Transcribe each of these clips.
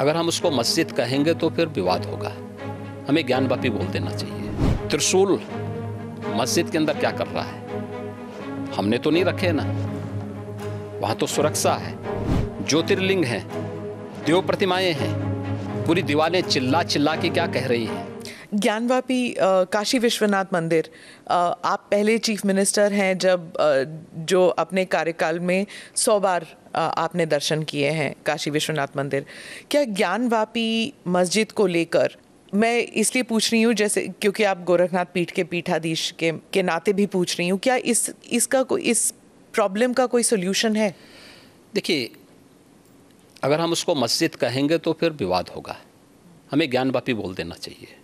अगर हम उसको मस्जिद कहेंगे तो फिर विवाद होगा हमें ज्ञान बापी बोल देना चाहिए त्रिशूल मस्जिद के अंदर क्या कर रहा है हमने तो नहीं रखे ना वहां तो सुरक्षा है ज्योतिर्लिंग है देव प्रतिमाएं हैं पूरी दीवारें चिल्ला चिल्ला के क्या कह रही है ज्ञानवापी काशी विश्वनाथ मंदिर आ, आप पहले चीफ मिनिस्टर हैं जब आ, जो अपने कार्यकाल में सौ बार आपने दर्शन किए हैं काशी विश्वनाथ मंदिर क्या ज्ञानवापी मस्जिद को लेकर मैं इसलिए पूछ रही हूँ जैसे क्योंकि आप गोरखनाथ पीठ के पीठाधीश के के नाते भी पूछ रही हूँ क्या इस इसका को, इस प्रॉब्लम का कोई सोल्यूशन है देखिए अगर हम उसको मस्जिद कहेंगे तो फिर विवाद होगा हमें ज्ञान बोल देना चाहिए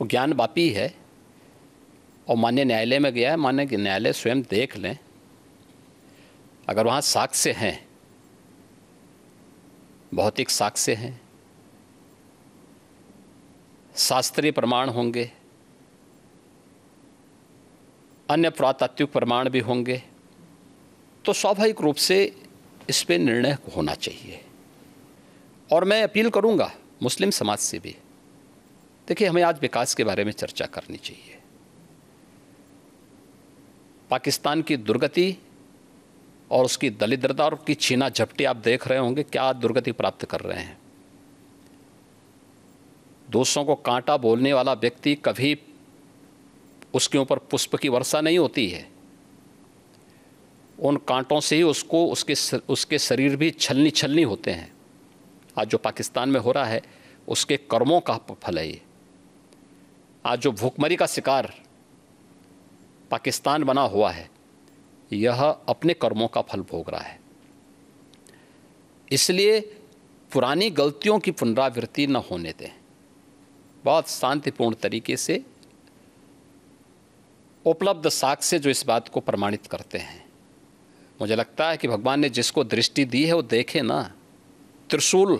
वो ज्ञान है और मान्य न्यायालय में गया है मान्य न्यायालय स्वयं देख लें अगर वहाँ साक्ष्य हैं भौतिक साक्ष्य हैं शास्त्रीय प्रमाण होंगे अन्य पुरातात्विक प्रमाण भी होंगे तो स्वाभाविक रूप से इस पर निर्णय होना चाहिए और मैं अपील करूंगा मुस्लिम समाज से भी देखिए हमें आज विकास के बारे में चर्चा करनी चाहिए पाकिस्तान की दुर्गति और उसकी दलिद्रता और की छीना झपटी आप देख रहे होंगे क्या दुर्गति प्राप्त कर रहे हैं दूसरों को कांटा बोलने वाला व्यक्ति कभी उसके ऊपर पुष्प की वर्षा नहीं होती है उन कांटों से ही उसको उसके उसके शरीर भी छलनी छलनी होते हैं आज जो पाकिस्तान में हो रहा है उसके कर्मों का फल है ये आज जो भूखमरी का शिकार पाकिस्तान बना हुआ है यह अपने कर्मों का फल भोग रहा है इसलिए पुरानी गलतियों की पुनरावृत्ति न होने दें बहुत शांतिपूर्ण तरीके से उपलब्ध साक्ष्य जो इस बात को प्रमाणित करते हैं मुझे लगता है कि भगवान ने जिसको दृष्टि दी है वो देखे ना त्रिशूल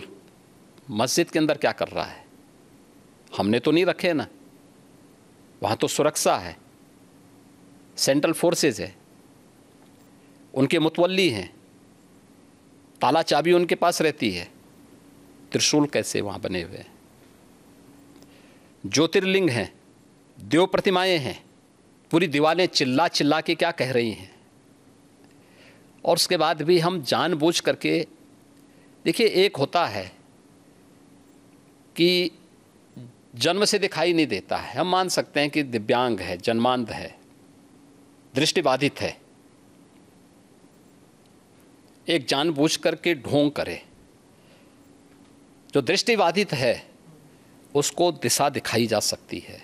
मस्जिद के अंदर क्या कर रहा है हमने तो नहीं रखे ना वहाँ तो सुरक्षा है सेंट्रल फोर्सेज है उनके मुतवली हैं ताला चाबी उनके पास रहती है त्रिशूल कैसे वहाँ बने हुए हैं ज्योतिर्लिंग हैं देव प्रतिमाएं हैं पूरी दीवारें चिल्ला चिल्ला के क्या कह रही हैं और उसके बाद भी हम जानबूझ करके देखिए एक होता है कि जन्म से दिखाई नहीं देता है हम मान सकते हैं कि दिव्यांग है जन्मांध है दृष्टिबाधित है एक जानबूझ करके ढोंग करे जो बाधित है उसको दिशा दिखाई जा सकती है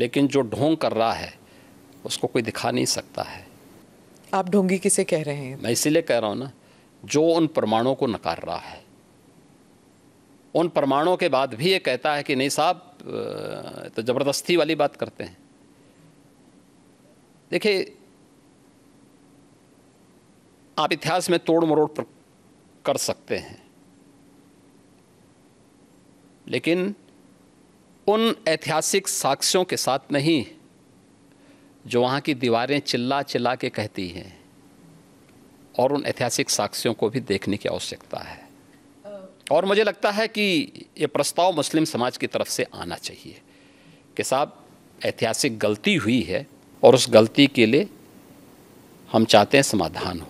लेकिन जो ढोंग कर रहा है उसको कोई दिखा नहीं सकता है आप ढोंगी किसे कह रहे हैं मैं इसीलिए कह रहा हूँ ना जो उन प्रमाणों को नकार रहा है उन प्रमाणों के बाद भी ये कहता है कि नहीं साहब तो ज़बरदस्ती वाली बात करते हैं देखिए आप इतिहास में तोड़ मरोड़ पर कर सकते हैं लेकिन उन ऐतिहासिक साक्ष्यों के साथ नहीं जो वहाँ की दीवारें चिल्ला चिल्ला के कहती हैं और उन ऐतिहासिक साक्ष्यों को भी देखने की आवश्यकता है और मुझे लगता है कि ये प्रस्ताव मुस्लिम समाज की तरफ से आना चाहिए कि साहब ऐतिहासिक गलती हुई है और उस गलती के लिए हम चाहते हैं समाधान हो